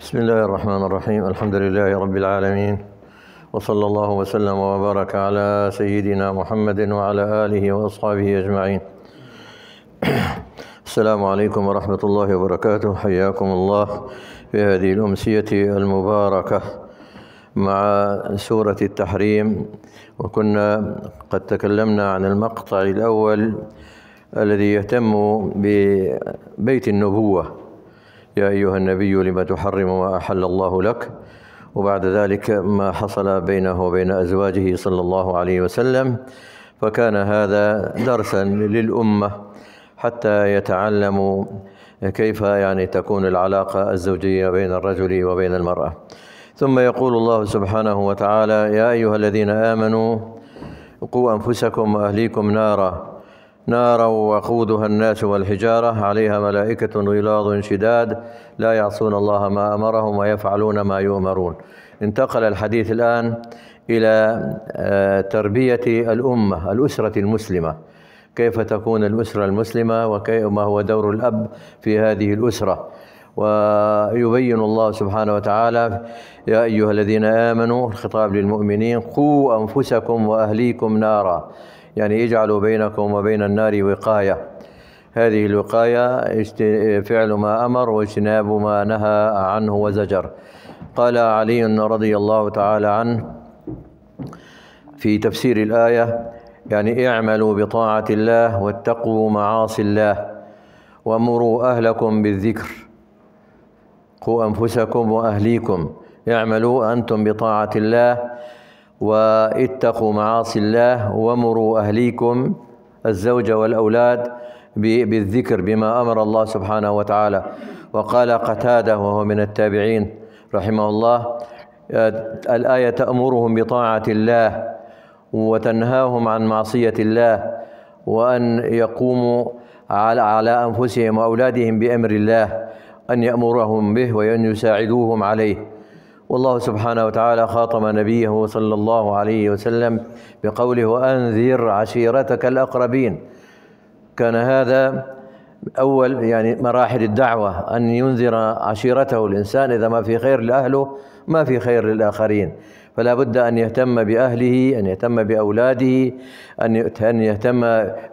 بسم الله الرحمن الرحيم الحمد لله رب العالمين وصلى الله وسلم وبارك على سيدنا محمد وعلى آله وأصحابه أجمعين السلام عليكم ورحمة الله وبركاته حياكم الله في هذه الأمسية المباركة مع سورة التحريم وكنا قد تكلمنا عن المقطع الأول الذي يهتم ببيت النبوة يا أيها النبي لما تحرم ما أحل الله لك وبعد ذلك ما حصل بينه وبين أزواجه صلى الله عليه وسلم فكان هذا درسا للأمة حتى يتعلموا كيف يعني تكون العلاقة الزوجية بين الرجل وبين المرأة ثم يقول الله سبحانه وتعالى يا أيها الذين آمنوا قوا أنفسكم وأهليكم نارا نارا وقودها الناس والحجارة عليها ملائكة غلاظ شداد لا يعصون الله ما أمرهم ويفعلون ما يؤمرون انتقل الحديث الآن إلى آه، تربية الأمة الأسرة المسلمة كيف تكون الأسرة المسلمة وما هو دور الأب في هذه الأسرة ويبين الله سبحانه وتعالى يا أيها الذين آمنوا الخطاب للمؤمنين قوا أنفسكم وأهليكم نارا يعني اجعلوا بينكم وبين النار وقاية هذه الوقاية فعل ما أمر واجتناب ما نهى عنه وزجر قال علي رضي الله تعالى عنه في تفسير الآية يعني اعملوا بطاعة الله واتقوا معاصي الله وامروا أهلكم بالذكر قوا أنفسكم وأهليكم اعملوا أنتم بطاعة الله واتقوا معاصي الله وامروا أهليكم الزوجة والأولاد بالذكر بما أمر الله سبحانه وتعالى وقال قتادة وهو من التابعين رحمه الله الآية تأمرهم بطاعة الله وتنهاهم عن معصية الله وأن يقوموا على أنفسهم وأولادهم بأمر الله أن يأمرهم به وأن يساعدوهم عليه والله سبحانه وتعالى خاطب نبيه صلى الله عليه وسلم بقوله وأنذر عشيرتك الأقربين كان هذا أول يعني مراحل الدعوة أن ينذر عشيرته الإنسان إذا ما في خير لأهله ما في خير للآخرين فلا بد أن يهتم بأهله أن يهتم بأولاده أن يهتم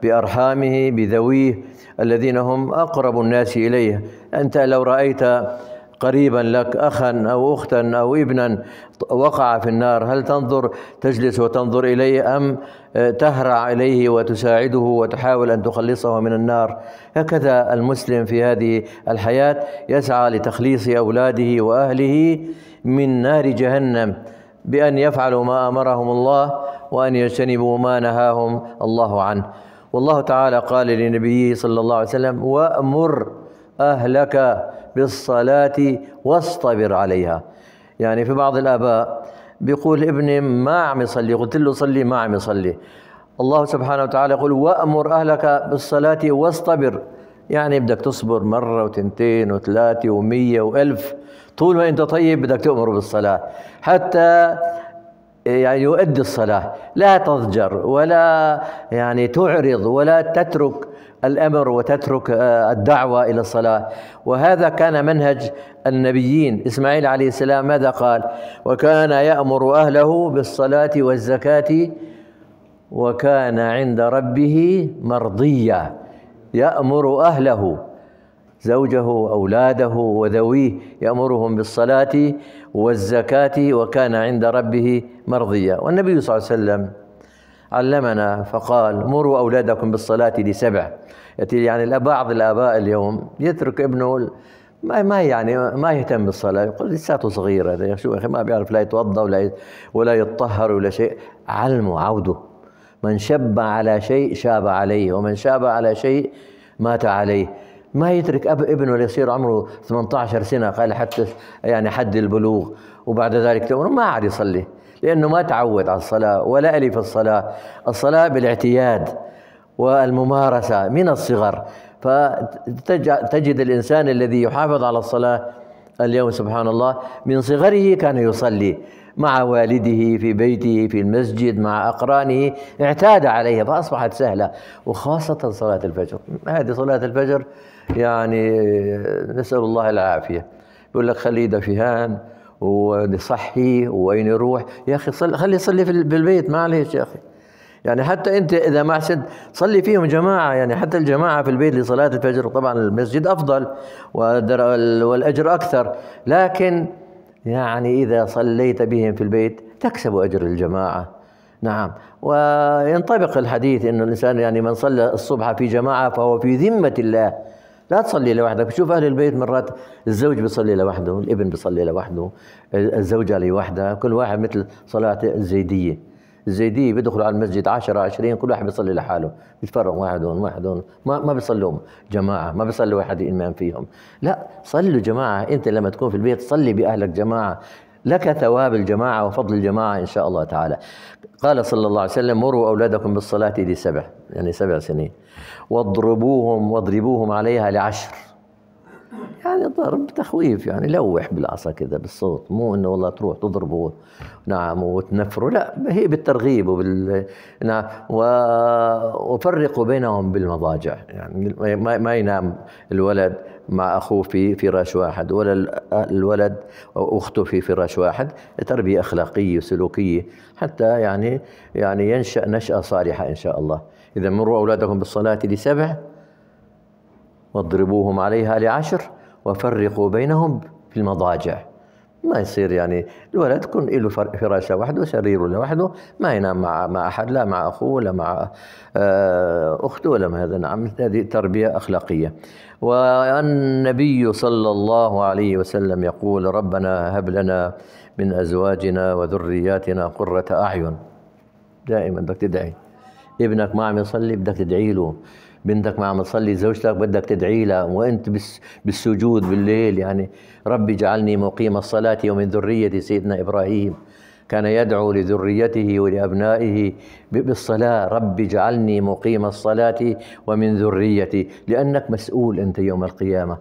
بأرحامه بذويه الذين هم أقرب الناس إليه أنت لو رأيت قريبا لك أخا أو أختا أو ابنا وقع في النار هل تنظر تجلس وتنظر إليه أم آه، تهرع إليه وتساعده وتحاول أن تخلصه من النار هكذا المسلم في هذه الحياة يسعى لتخليص أولاده وأهله من نار جهنم بأن يفعلوا ما أمرهم الله وأن يجتنبوا ما نهاهم الله عنه والله تعالى قال لنبيه صلى الله عليه وسلم وأمر أهلك بالصلاة واصطبر عليها يعني في بعض الآباء بيقول ابني ما عم يصلي قلت له صلي ما عم يصلي الله سبحانه وتعالى يقول وأمر أهلك بالصلاة واصطبر يعني بدك تصبر مرة وتنتين وثلاثة ومية وألف طول ما أنت طيب بدك تأمر بالصلاة حتى يعني يؤدي الصلاة لا تضجر ولا يعني تعرض ولا تترك الامر وتترك آه، الدعوه الى الصلاه وهذا كان منهج النبيين اسماعيل عليه السلام ماذا قال وكان يامر اهله بالصلاه والزكاه وكان عند ربه مرضيا يامر اهله زوجه اولاده وذويه يامرهم بالصلاه والزكاه وكان عند ربه مرضيا والنبي صلى الله عليه وسلم علمنا فقال مروا أولادكم بالصلاة لسبع يعني بعض الآباء اليوم يترك ابنه ما ما يعني ما يهتم بالصلاه يقول لساته صغير هذا شو اخي ما بيعرف لا يتوضا ولا ولا يتطهر ولا شيء علمه عوده من شب على شيء شاب عليه ومن شاب على شيء مات عليه ما يترك اب ابنه ليصير عمره 18 سنه قال حتى يعني حد البلوغ وبعد ذلك ما عاد يصلي لأنه ما تعود على الصلاة ولا ألف الصلاة الصلاة بالاعتياد والممارسة من الصغر فتجد الإنسان الذي يحافظ على الصلاة اليوم سبحان الله من صغره كان يصلي مع والده في بيته في المسجد مع أقرانه اعتاد عليها فأصبحت سهلة وخاصة صلاة الفجر هذه صلاة الفجر يعني نسأل الله العافية يقول لك خليه دفيهان ونصحي وين يروح يا اخي صل خلي يصلي في البيت معلش يا اخي يعني حتى انت اذا ما حسد صلي فيهم جماعه يعني حتى الجماعه في البيت لصلاه الفجر طبعا المسجد افضل والاجر اكثر لكن يعني اذا صليت بهم في البيت تكسب اجر الجماعه نعم وينطبق الحديث انه الانسان يعني من صلى الصبح في جماعه فهو في ذمه الله لا تصلي لوحدك شوف اهل البيت مرات الزوج بيصلي لوحده الابن بيصلي لوحده الزوجه لوحدها كل واحد مثل صلاه الزيديه الزيدية بيدخلوا على المسجد 10 20 كل واحد بيصلي لحاله بيتفرغ واحد هون واحد هون ما ما بيصلوا جماعة ما بيصلوا واحد إمام فيهم لا صلوا جماعة أنت لما تكون في البيت صلي بأهلك جماعة لك ثواب الجماعة وفضل الجماعة إن شاء الله تعالى قال صلى الله عليه وسلم مروا أولادكم بالصلاة دي سبع يعني سبع سنين واضربوهم واضربوهم عليها لعشر يعني ضرب تخويف يعني لوح بالعصا كذا بالصوت مو انه والله تروح تضربه نعم وتنفره لا هي بالترغيب وبال نعم وفرقوا بينهم بالمضاجع يعني ما ينام الولد مع اخوه في فراش واحد ولا الولد واخته في فراش واحد تربيه اخلاقيه وسلوكيه حتى يعني يعني ينشا نشاه صالحه ان شاء الله إذا مروا أولادكم بالصلاة لسبع واضربوهم عليها لعشر وفرقوا بينهم في المضاجع ما يصير يعني الولد كن له فراش لوحده سرير لوحده ما ينام مع مع احد لا مع اخوه ولا مع آه، اخته ولا مع هذا نعم هذه تربيه اخلاقيه والنبي صلى الله عليه وسلم يقول ربنا هب لنا من ازواجنا وذرياتنا قره اعين دائما بدك تدعي ابنك ما عم يصلي بدك تدعي له بنتك ما عم تصلي زوجتك بدك تدعي لها وانت بس بالسجود بالليل يعني ربي اجعلني مقيم الصلاه ومن ذريه سيدنا ابراهيم كان يدعو لذريته ولابنائه بالصلاه ربي اجعلني مقيم الصلاه ومن ذريتي لانك مسؤول انت يوم القيامه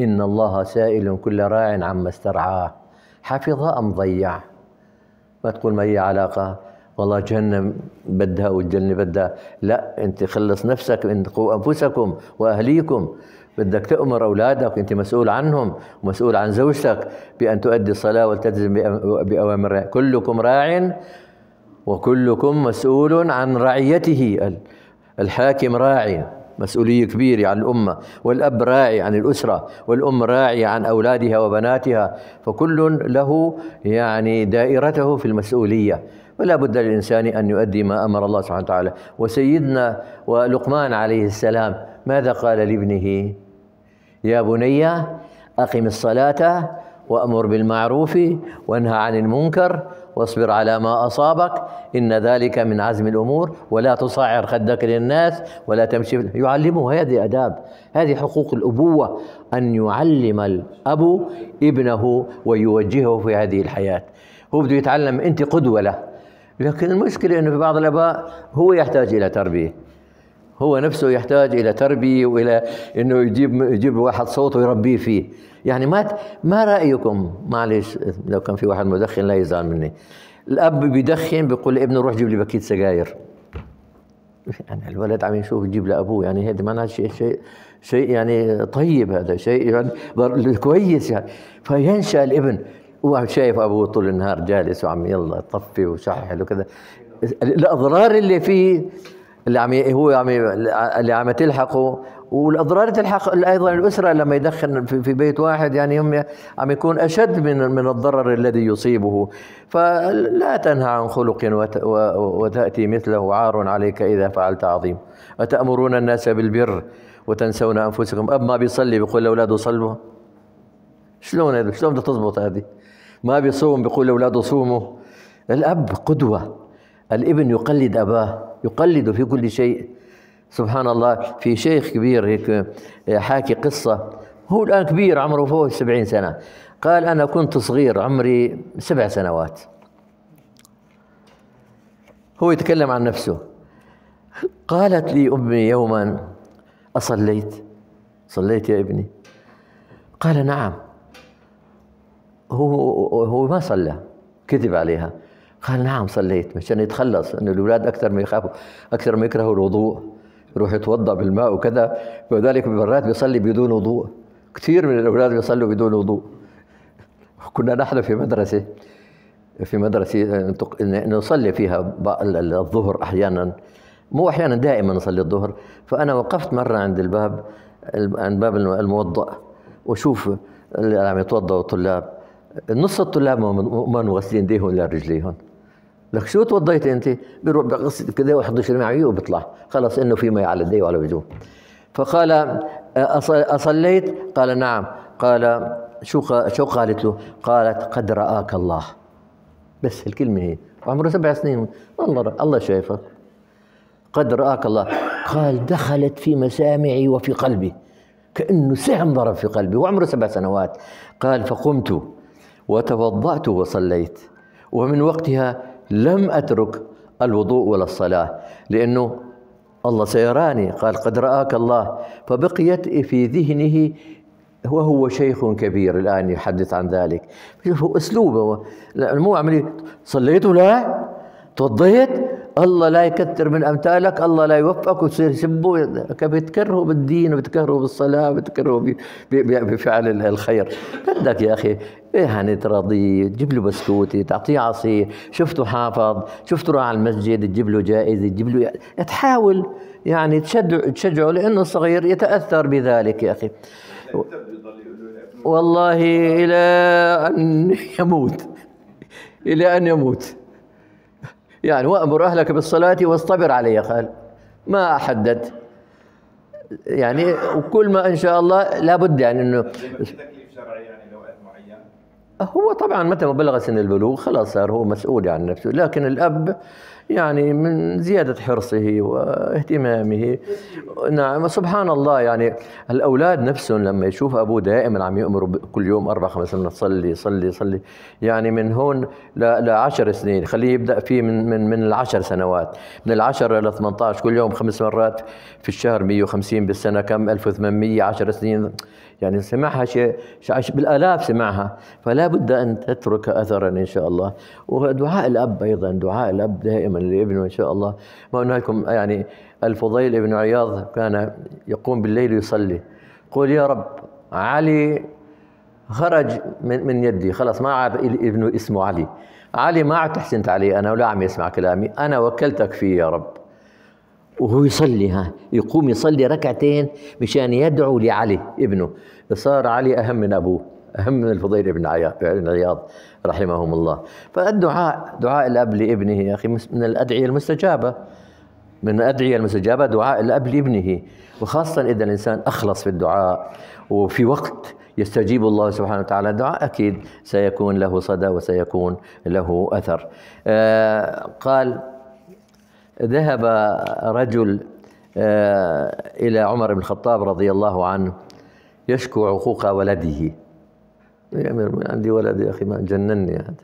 ان الله سائل كل راع عما استرعاه حفظ ام ضيع ما تقول ما هي علاقه والله جهنم بدها والجنه بدها لا انت خلص نفسك انت انفسكم واهليكم بدك تأمر أولادك أنت مسؤول عنهم ومسؤول عن زوجتك بأن تؤدي الصلاة وتلتزم بأوامر كلكم راع وكلكم مسؤول عن رعيته الحاكم راعي مسؤولية كبيرة عن الأمة والأب راعي عن الأسرة والأم راعية عن أولادها وبناتها فكل له يعني دائرته في المسؤولية ولا بد للإنسان أن يؤدي ما أمر الله سبحانه وتعالى وسيدنا ولقمان عليه السلام ماذا قال لابنه يا بني أقم الصلاة وأمر بالمعروف وانهى عن المنكر واصبر على ما أصابك إن ذلك من عزم الأمور ولا تصعر خدك للناس ولا تمشي يعلمه هذه أداب هذه حقوق الأبوة أن يعلم الأب ابنه ويوجهه في هذه الحياة هو بده يتعلم أنت قدوة له لكن المشكلة أنه في بعض الآباء هو يحتاج إلى تربية هو نفسه يحتاج إلى تربية وإلى أنه يجيب يجيب واحد صوته ويربيه فيه يعني ما ما رأيكم معلش لو كان في واحد مدخن لا يزعل مني الأب بيدخن بيقول لابنه روح جيب لي بكيت سجاير يعني الولد عم يشوف يجيب لابوه يعني هذا معناها شيء شيء شيء يعني طيب هذا شيء يعني كويس يعني فينشا الابن شايف ابوه طول النهار جالس وعم يلا طفي وشحل وكذا الاضرار اللي فيه اللي عم هو عم اللي عم تلحقه والاضرار تلحق ايضا الاسره لما يدخن في بيت واحد يعني هم عم يكون اشد من من الضرر الذي يصيبه فلا تنهى عن خلق وتاتي مثله عار عليك اذا فعلت عظيم اتامرون الناس بالبر وتنسون انفسكم اب ما بيصلي بيقول لاولاده صلوا شلون هذا شلون بدها تزبط هذه ما بيصوم بيقول لاولاده صوموا الاب قدوه الابن يقلد اباه يقلده في كل شيء سبحان الله في شيخ كبير هيك آه، حاكي قصه هو الان كبير عمره فوق السبعين سنه قال انا كنت صغير عمري سبع سنوات هو يتكلم عن نفسه قالت لي امي يوما اصليت صليت يا ابني قال نعم هو هو ما صلى كذب عليها قال نعم صليت مشان يتخلص انه الاولاد اكثر ما يخافوا اكثر ما يكرهوا الوضوء يروح يتوضا بالماء وكذا وذلك مرات بيصلي بدون وضوء كثير من الاولاد بيصلوا بدون وضوء كنا نحن في مدرسه في مدرسه نصلي فيها الظهر احيانا مو احيانا دائما نصلي الظهر فانا وقفت مره عند الباب عند باب الموضع وشوف اللي عم يتوضأوا الطلاب نص الطلاب ما مغسلين ديهم ولا رجليهم لك شو توضيت انت؟ بيروح بغسل كذا واحد شرماعي وبيطلع خلص انه في مي على ايديه وعلى وجهه فقال اصليت؟ قال نعم قال شو شو قالت له؟ قالت قد رآك الله بس الكلمه هي عمره سبع سنين الله الله شايفك قد رآك الله قال دخلت في مسامعي وفي قلبي كأنه سهم ضرب في قلبي وعمره سبع سنوات قال فقمت وتوضأت وصليت ومن وقتها لم أترك الوضوء ولا الصلاة لأنه الله سيراني قال قد رآك الله فبقيت في ذهنه وهو شيخ كبير الآن يحدث عن ذلك شوفوا أسلوبه مو عملية صليت ولا توضيت الله لا يكثر من امثالك الله لا يوفقك وتصير يسبوا بتكرهوا بالدين وبتكرهوا بالصلاه وبتكرهوا بفعل الخير بدك يا اخي اهانة تراضيه تجيب له بسكوتة تعطيه عصير شفته حافظ شفته راح على المسجد تجيب له جائزة تجيب له تحاول يعني تشجع تشجعه لأنه الصغير يتأثر بذلك يا أخي والله إلى أن يموت إلى أن يموت يعني وأمر أهلك بالصلاة واصطبر عليها قال ما أحدد يعني وكل ما إن شاء الله لابد يعني أنه يعني هو طبعا متى ما بلغ سن البلوغ خلاص صار هو مسؤول عن نفسه لكن الأب يعني من زيادة حرصه واهتمامه نعم سبحان الله يعني الأولاد نفسهم لما يشوف أبوه دائما عم يأمر كل يوم أربع خمس سنين صلي صلي صلي يعني من هون لعشر سنين خليه يبدأ فيه من من من العشر سنوات من العشر إلى 18 كل يوم خمس مرات في الشهر 150 بالسنة كم 1800 10 سنين يعني سمعها شيء بالآلاف سمعها فلا بد أن تترك أثرا إن شاء الله ودعاء الأب أيضا دعاء الأب دائما لابنه إن شاء الله ما قلنا لكم يعني الفضيل ابن عياض كان يقوم بالليل يصلي قول يا رب علي خرج من من يدي خلاص ما عاد ابنه اسمه علي علي ما عاد تحسنت علي انا ولا عم يسمع كلامي انا وكلتك فيه يا رب وهو يصلي ها يقوم يصلي ركعتين مشان يدعو لعلي ابنه صار علي اهم من ابوه أهم من الفضيل بن عياض رحمهم الله فالدعاء دعاء الأب لابنه يا أخي من الأدعية المستجابة من الأدعية المستجابة دعاء الأب لابنه وخاصة إذا الإنسان أخلص في الدعاء وفي وقت يستجيب الله سبحانه وتعالى الدعاء أكيد سيكون له صدى وسيكون له أثر آه قال ذهب رجل آه إلى عمر بن الخطاب رضي الله عنه يشكو عقوق ولده عندي ولد يا اخي ما جنني هذا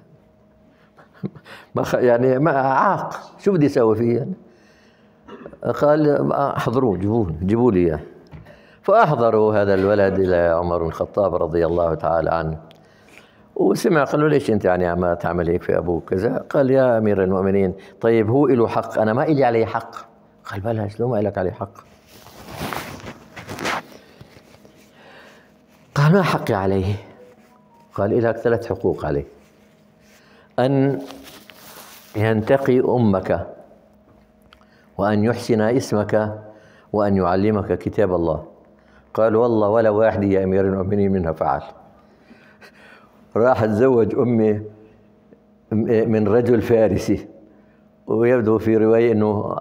ما خ... يعني ما عاق شو بدي اسوي فيه يعني؟ قال احضروه جيبوه جيبوا لي اياه فاحضروا هذا الولد الى عمر بن الخطاب رضي الله تعالى عنه وسمع قال له ليش انت يعني ما تعمل هيك في ابوك كذا قال يا امير المؤمنين طيب هو له حق انا ما الي عليه حق قال بلا شلون ما لك عليه حق قال ما حقي عليه قال لك ثلاث حقوق عليه أن ينتقي أمك وأن يحسن اسمك وأن يعلمك كتاب الله قال والله ولا واحد يا أمير المؤمنين منها فعل راح تزوج أمي من رجل فارسي ويبدو في رواية أنه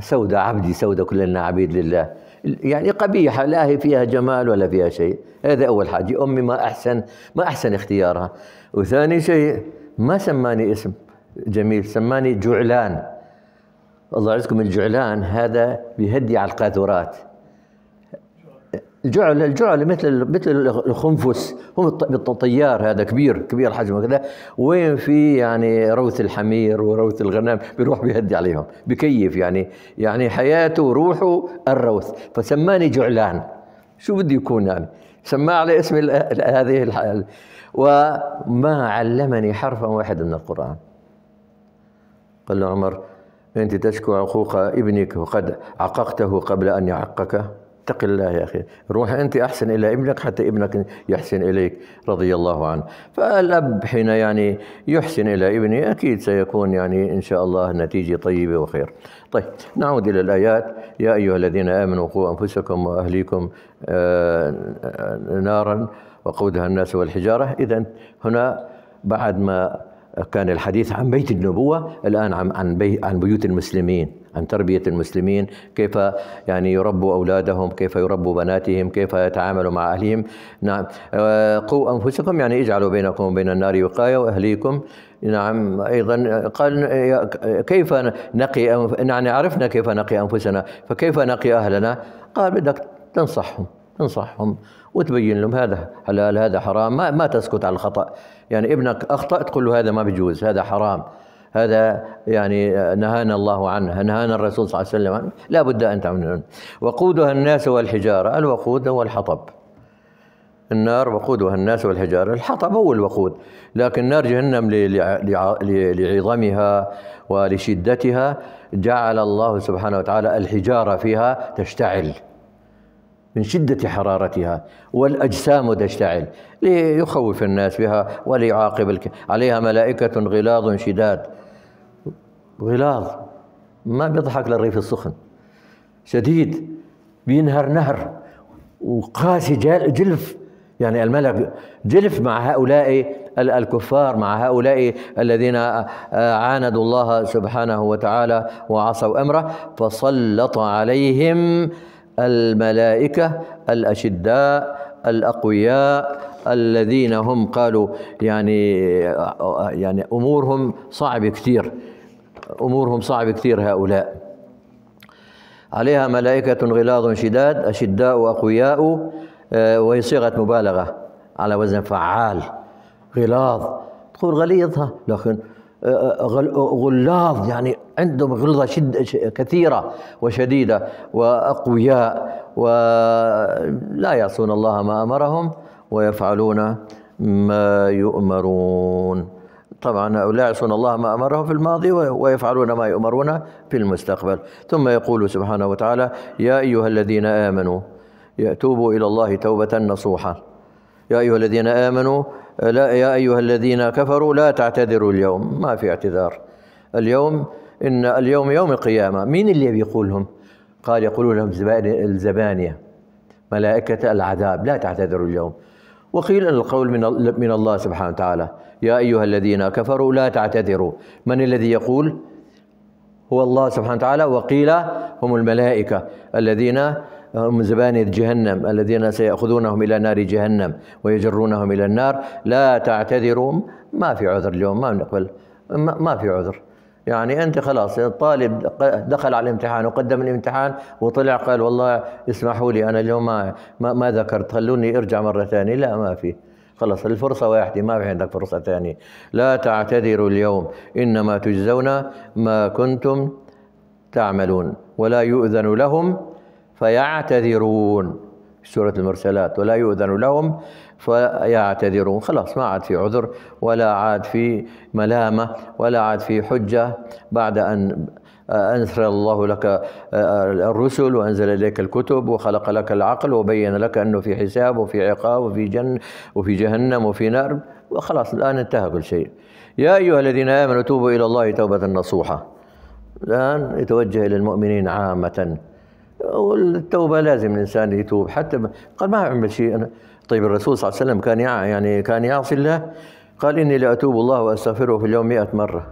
سودة عبدي سودة كلنا عبيد لله يعني قبيحة لا هي فيها جمال ولا فيها شيء هذا أول حاجة أمي ما أحسن ما أحسن اختيارها وثاني شيء ما سماني اسم جميل سماني جعلان الله يعزكم الجعلان هذا بيهدي على القاذورات الجعل الجعل مثل مثل الخنفس هو الطيار هذا كبير كبير حجمه كذا وين في يعني روث الحمير وروث الغنم بيروح بيهدي عليهم بكيف يعني يعني حياته وروحه الروث فسماني جعلان شو بده يكون يعني سماه على اسم هذه الحال وما علمني حرفا واحدا من القرآن قال له عمر أنت تشكو عقوق ابنك وقد عققته قبل أن يعقك اتق الله يا أخي روح أنت أحسن إلى ابنك حتى ابنك يحسن إليك رضي الله عنه فالأب حين يعني يحسن إلى ابنه أكيد سيكون يعني إن شاء الله نتيجة طيبة وخير طيب نعود إلى الآيات يا أيها الذين آمنوا قوا أنفسكم وأهليكم آه، نارا وقودها الناس والحجارة إذا هنا بعد ما كان الحديث عن بيت النبوة الآن عن عن بيوت المسلمين عن تربية المسلمين كيف يعني يربوا أولادهم كيف يربوا بناتهم كيف يتعاملوا مع أهلهم نعم آه، قوا أنفسكم يعني اجعلوا بينكم وبين النار وقاية وأهليكم نعم أيضا قال كيف نقي يعني عرفنا كيف نقي أنفسنا فكيف نقي أهلنا قال بدك تنصحهم تنصحهم وتبين لهم هذا حلال هذا حرام ما, ما تسكت على الخطأ يعني ابنك أخطأ تقول له هذا ما بيجوز هذا حرام هذا يعني نهانا الله عنه نهانا الرسول صلى الله عليه وسلم عنه لا بد أن تعملون وقودها الناس والحجارة الوقود هو الحطب النار وقودها الناس والحجارة الحطب هو الوقود لكن نار جهنم لعظمها ولشدتها جعل الله سبحانه وتعالى الحجارة فيها تشتعل من شدة حرارتها والأجسام تشتعل ليخوف الناس بها وليعاقب الك... عليها ملائكة غلاظ شداد غلاظ ما بيضحك للريف السخن شديد بينهر نهر وقاسي جلف يعني الملك جلف مع هؤلاء الكفار مع هؤلاء الذين عاندوا الله سبحانه وتعالى وعصوا امره فسلط عليهم الملائكة الأشداء الأقوياء الذين هم قالوا يعني يعني أمورهم صعبة كثير أمورهم صعبة كثير هؤلاء عليها ملائكة غلاظ شداد أشداء وأقوياء آه، وهي صيغة مبالغة على وزن فعال غلاظ تقول غليظها لكن غلاظ يعني عندهم غلظة شد كثيرة وشديدة وأقوياء ولا يعصون الله ما أمرهم ويفعلون ما يؤمرون طبعا لا يعصون الله ما امرهم في الماضي ويفعلون ما يؤمرون في المستقبل ثم يقول سبحانه وتعالى يا ايها الذين امنوا يتوبوا الى الله توبه نصوحه يا ايها الذين امنوا لا يا أيها الذين كفروا لا تعتذروا اليوم ما في اعتذار اليوم إن اليوم يوم القيامة مين اللي بيقولهم قال يقولون لهم الزبانية ملائكة العذاب لا تعتذروا اليوم وقيل أن القول من من الله سبحانه وتعالى يا أيها الذين كفروا لا تعتذروا من الذي يقول هو الله سبحانه وتعالى وقيل هم الملائكة الذين هم زبانة جهنم الذين سيأخذونهم إلى نار جهنم ويجرونهم إلى النار لا تعتذروا ما في عذر اليوم ما بنقبل ما في عذر يعني انت خلاص الطالب دخل على الامتحان وقدم الامتحان وطلع قال والله اسمحوا لي انا اليوم ما ما, ذكرت خلوني ارجع مره ثانيه لا ما في خلاص الفرصه واحده ما في عندك فرصه ثانيه لا تعتذروا اليوم انما تجزون ما كنتم تعملون ولا يؤذن لهم فيعتذرون في سورة المرسلات ولا يؤذن لهم فيعتذرون خلاص ما عاد في عذر ولا عاد في ملامة ولا عاد في حجة بعد أن آه، أنزل الله لك آه، آه، الرسل وأنزل إليك الكتب وخلق لك العقل وبين لك أنه في حساب وفي عقاب وفي جنة وفي جهنم وفي نار وخلاص الآن انتهى كل شيء يا أيها الذين آمنوا توبوا إلى الله توبة نصوحة الآن يتوجه إلى المؤمنين عامةً والتوبه لازم الانسان يتوب حتى قال ما اعمل شيء انا طيب الرسول صلى الله عليه وسلم كان يعني كان يعصي الله قال اني لاتوب الله واستغفره في اليوم مئة مره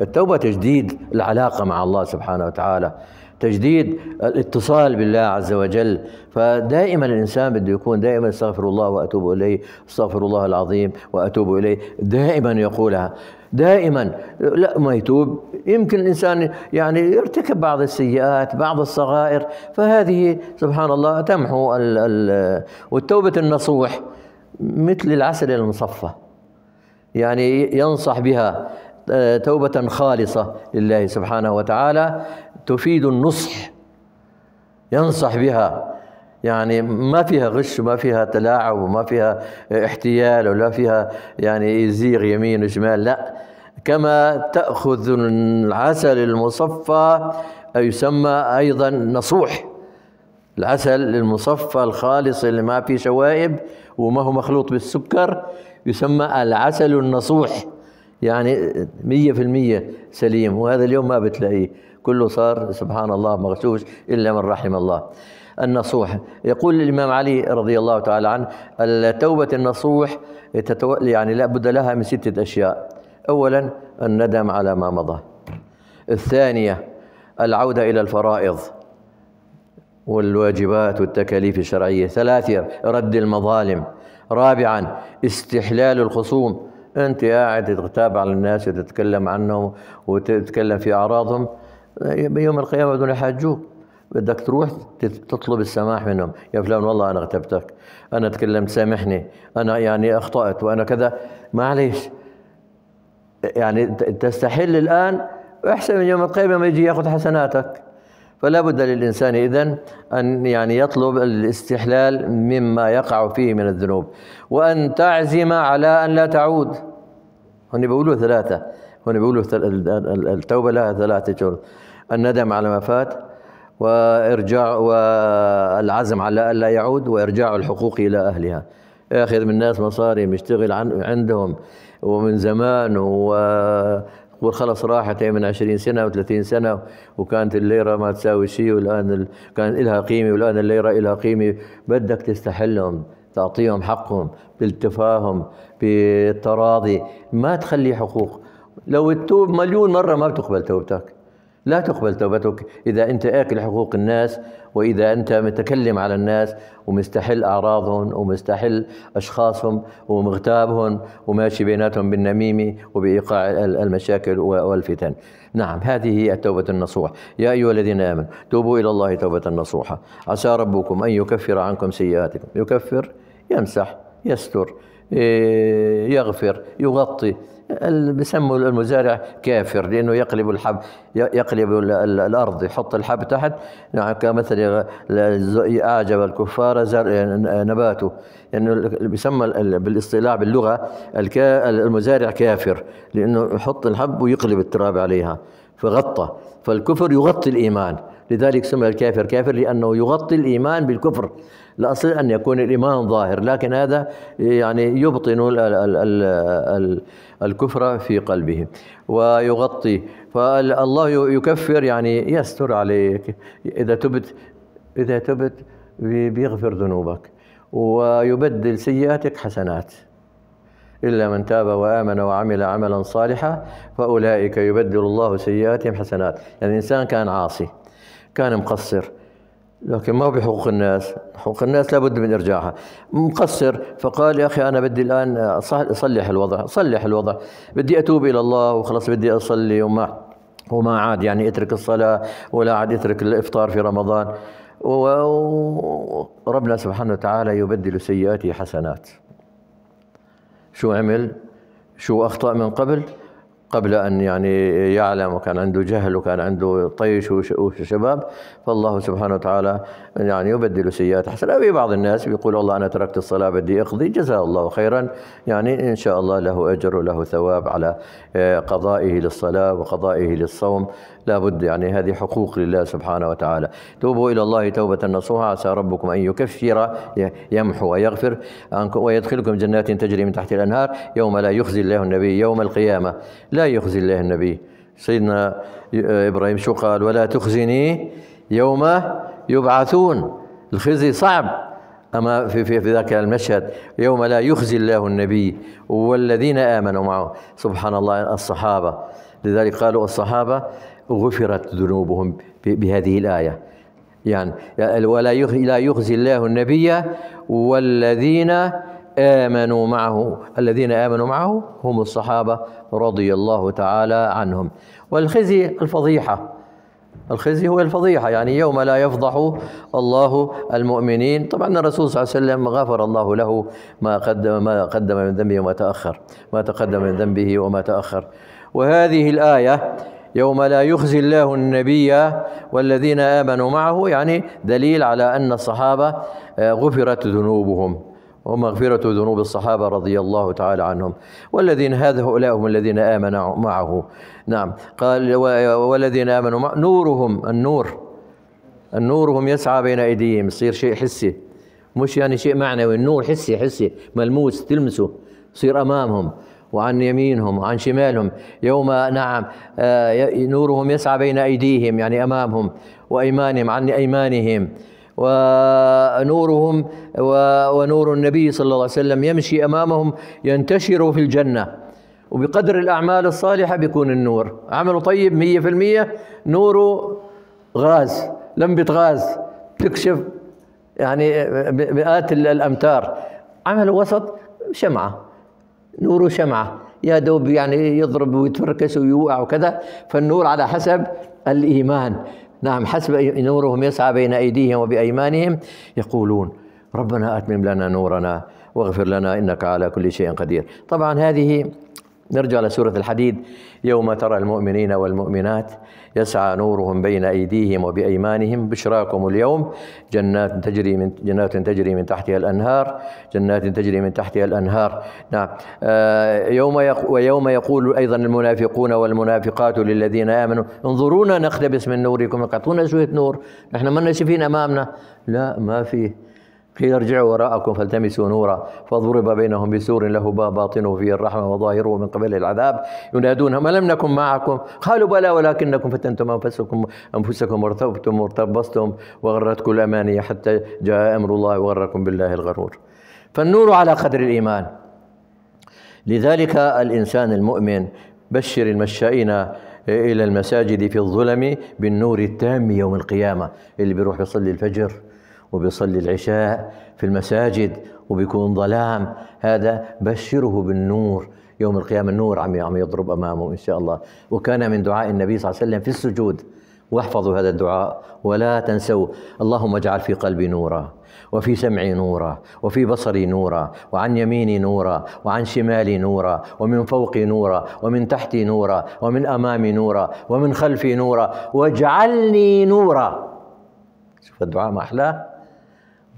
التوبه تجديد العلاقه مع الله سبحانه وتعالى تجديد الاتصال بالله عز وجل فدائما الانسان بده يكون دائما استغفر الله واتوب اليه استغفر الله العظيم واتوب اليه دائما يقولها دائما لا ما يتوب يمكن الانسان يعني يرتكب بعض السيئات بعض الصغائر فهذه سبحان الله تمحو ال ال والتوبه النصوح مثل العسل المصفى يعني ينصح بها آه، توبه خالصه لله سبحانه وتعالى تفيد النصح ينصح بها يعني ما فيها غش وما فيها تلاعب وما فيها احتيال ولا فيها يعني يزيغ يمين وشمال لا كما تأخذ العسل المصفى يسمى أيضا نصوح العسل المصفى الخالص اللي ما فيه شوائب وما هو مخلوط بالسكر يسمى العسل النصوح يعني مية في المية سليم وهذا اليوم ما بتلاقيه كله صار سبحان الله مغشوش إلا من رحم الله النصوح يقول الإمام علي رضي الله تعالى عنه التوبة النصوح يعني لا بد لها من ستة أشياء أولا الندم على ما مضى الثانية العودة إلى الفرائض والواجبات والتكاليف الشرعية ثلاثة رد المظالم رابعا استحلال الخصوم أنت قاعد تتابع على الناس وتتكلم عنهم وتتكلم في أعراضهم يوم القيامة بدون يحاجوك بدك تروح تطلب السماح منهم يا فلان والله انا اغتبتك انا تكلمت سامحني انا يعني اخطات وانا كذا معليش يعني تستحل الان احسن من يوم القيامه ما يجي ياخذ حسناتك فلا بد للإنسان إذن أن يعني يطلب الاستحلال مما يقع فيه من الذنوب وأن تعزم على أن لا تعود هني بيقولوا ثلاثة هني بيقولوا التوبة لها ثلاثة شروط الندم على ما فات وارجاع والعزم على الا يعود وارجاع الحقوق الى اهلها اخذ من الناس مصاري مشتغل عندهم ومن زمان و خلص راحت من 20 سنه و30 سنه وكانت الليره ما تساوي شيء والان ال... كان لها قيمه والان الليره لها قيمه بدك تستحلهم تعطيهم حقهم بالتفاهم بالتراضي ما تخلي حقوق لو تتوب مليون مره ما بتقبل توبتك لا تقبل توبتك إذا أنت آكل حقوق الناس وإذا أنت متكلم على الناس ومستحل أعراضهم ومستحل أشخاصهم ومغتابهم وماشي بيناتهم بالنميمة وبإيقاع المشاكل والفتن نعم هذه هي التوبة النصوح يا أيها الذين آمنوا توبوا إلى الله توبة نصوحة عسى ربكم أن يكفر عنكم سيئاتكم يكفر يمسح يستر إيه، يغفر يغطي بسموا المزارع كافر لانه يقلب الحب يقلب الارض يحط الحب تحت يعني كمثل اعجب الكفار زرع نباته انه يعني بيسمى بالاصطلاح باللغه المزارع كافر لانه يحط الحب ويقلب التراب عليها فغطى فالكفر يغطي الايمان لذلك سمي الكافر كافر لأنه يغطي الإيمان بالكفر الأصل أن يكون الإيمان ظاهر لكن هذا يعني يبطن ال ال ال الكفر في قلبه ويغطي فالله يكفر يعني يستر عليك إذا تبت إذا تبت بيغفر ذنوبك ويبدل سيئاتك حسنات إلا من تاب وآمن وعمل عملا صالحا فأولئك يبدل الله سيئاتهم حسنات يعني الإنسان كان عاصي كان مقصر لكن ما بحقوق الناس حقوق الناس لابد من إرجاعها مقصر فقال يا أخي أنا بدي الآن أصلح الوضع صلح الوضع بدي أتوب إلى الله وخلاص بدي أصلي وما وما عاد يعني اترك الصلاة ولا عاد اترك الإفطار في رمضان وربنا سبحانه وتعالى يبدل سيئاته حسنات شو عمل شو أخطأ من قبل قبل أن يعني يعلم وكان عنده جهل وكان عنده طيش وشباب فالله سبحانه وتعالى يعني يبدل سيئات حسنات في بعض الناس يقول والله أنا تركت الصلاة بدي أقضي جزاه الله خيرا يعني إن شاء الله له أجر وله ثواب على آه، قضائه للصلاة وقضائه للصوم لابد يعني هذه حقوق لله سبحانه وتعالى توبوا إلى الله توبة نصوحة عسى ربكم أن يكفر يمحو ويغفر عنكم ويدخلكم جنات تجري من تحت الأنهار يوم لا يخزي الله النبي يوم القيامة لا يخزي الله النبي سيدنا إبراهيم شو قال ولا تخزني يوم يبعثون الخزي صعب أما في, في, في ذاك المشهد يوم لا يخزي الله النبي والذين آمنوا معه سبحان الله الصحابة لذلك قالوا الصحابة غفرت ذنوبهم بهذه الآية يعني ولا يخزي الله النبي والذين آمنوا معه الذين آمنوا معه هم الصحابة رضي الله تعالى عنهم والخزي الفضيحة الخزي هو الفضيحة يعني يوم لا يفضح الله المؤمنين طبعا الرسول صلى الله عليه وسلم غفر الله له ما قدم, ما قدم من ذنبه وما تأخر ما تقدم من ذنبه وما تأخر وهذه الآية يوم لا يخزي الله النبي والذين آمنوا معه يعني دليل على أن الصحابة آه، غفرت ذنوبهم ومغفرة ذنوب الصحابة رضي الله تعالى عنهم والذين هذا هؤلاء هم الذين آمنوا معه نعم قال والذين آمنوا معه نورهم النور النور هم يسعى بين أيديهم يصير شيء حسي مش يعني شيء معنوي النور حسي حسي ملموس تلمسه يصير أمامهم وعن يمينهم وعن شمالهم يوم نعم آه، نورهم يسعى بين أيديهم يعني أمامهم وأيمانهم عن أيمانهم ونورهم ونور النبي صلى الله عليه وسلم يمشي امامهم ينتشر في الجنه وبقدر الاعمال الصالحه بيكون النور عمله طيب 100% نوره غاز لمبه غاز تكشف يعني مئات الامتار عمله وسط شمعه نوره شمعه يا دوب يعني يضرب ويتفركس ويوقع وكذا فالنور على حسب الايمان نعم حسب نورهم يسعى بين أيديهم وبأيمانهم يقولون ربنا أتمم لنا نورنا واغفر لنا إنك على كل شيء قدير طبعا هذه نرجع لسورة الحديد يوم ترى المؤمنين والمؤمنات يسعى نورهم بين أيديهم وبأيمانهم بشراكم اليوم جنات تجري من جنات تجري من تحتها الأنهار جنات تجري من تحتها الأنهار نعم آه، يوم ويوم يقول أيضا المنافقون والمنافقات للذين آمنوا انظرونا نقتبس من نوركم اعطونا شوية نور نحن ما شايفين أمامنا لا ما فيه قيل ارجعوا وراءكم فالتمسوا نورا فضرب بينهم بسور له باب باطنه فيه الرحمه وظاهره من قبل العذاب ينادونهم الم نكن معكم قالوا بلى ولكنكم فتنتم انفسكم انفسكم وارتبتم وارتبصتم وغرتكم الاماني حتى جاء امر الله وغركم بالله الغرور فالنور على قدر الايمان لذلك الانسان المؤمن بشر المشائين الى المساجد في الظلم بالنور التام يوم القيامه اللي بيروح يصلي الفجر وبيصلي العشاء في المساجد وبيكون ظلام هذا بشره بالنور يوم القيامة النور عم عم يضرب أمامه إن شاء الله وكان من دعاء النبي صلى الله عليه وسلم في السجود واحفظوا هذا الدعاء ولا تنسوا اللهم اجعل في قلبي نورا وفي سمعي نورا وفي بصري نورا وعن يميني نورا وعن شمالي نورا ومن فوقي نورا ومن تحتي نورا ومن امامي نورا ومن خلفي نورا واجعلني نورا شوف الدعاء ما احلاه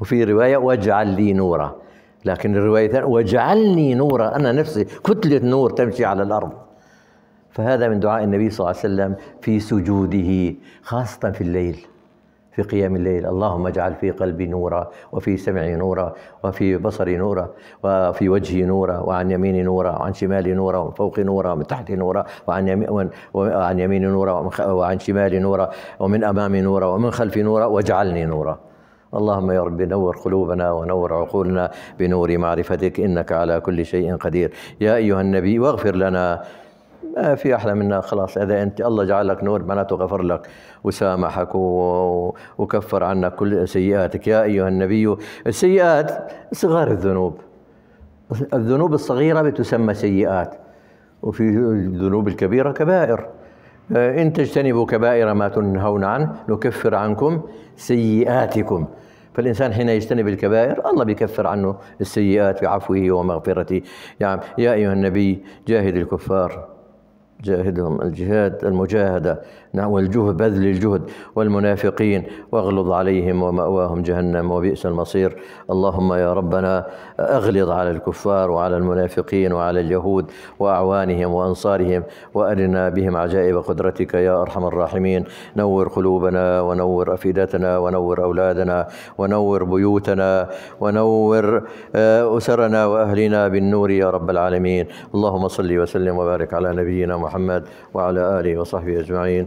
وفي رواية واجعل لي نورا لكن الرواية الثانية واجعلني نورا أنا نفسي كتلة نور تمشي على الأرض فهذا من دعاء النبي صلى الله عليه وسلم في سجوده خاصة في الليل في قيام الليل اللهم اجعل في قلبي نورا وفي سمعي نورا وفي بصري نورا وفي وجهي نورا وعن يميني نورا وعن شمالي نورا ومن فوقي نورا ومن تحتي نورا وعن يمين وعن يميني نورا وعن شمالي نورا ومن امامي نورا ومن خلفي نورا واجعلني نورا اللهم يا رب نور قلوبنا ونور عقولنا بنور معرفتك انك على كل شيء قدير يا ايها النبي واغفر لنا ما في احلى منا خلاص اذا انت الله جعلك نور معناته غفر لك وسامحك وكفر عنك كل سيئاتك يا ايها النبي السيئات صغار الذنوب الذنوب الصغيره بتسمى سيئات وفي الذنوب الكبيره كبائر إن تجتنبوا كبائر ما تنهون عنه نكفر عنكم سيئاتكم فالإنسان حين يجتنب الكبائر الله بيكفر عنه السيئات بعفوه ومغفرته يعني يا أيها النبي جاهد الكفار جاهدهم الجهاد المجاهدة نحو نعم، بذل الجهد والمنافقين واغلظ عليهم ومأواهم جهنم وبئس المصير اللهم يا ربنا اغلظ على الكفار وعلى المنافقين وعلى اليهود وأعوانهم وأنصارهم وأرنا بهم عجائب قدرتك يا أرحم الراحمين نور قلوبنا ونور أفئدتنا ونور أولادنا ونور بيوتنا ونور آه، أسرنا وأهلنا بالنور يا رب العالمين اللهم صل وسلم وبارك على نبينا محمد وعلى آله وصحبه أجمعين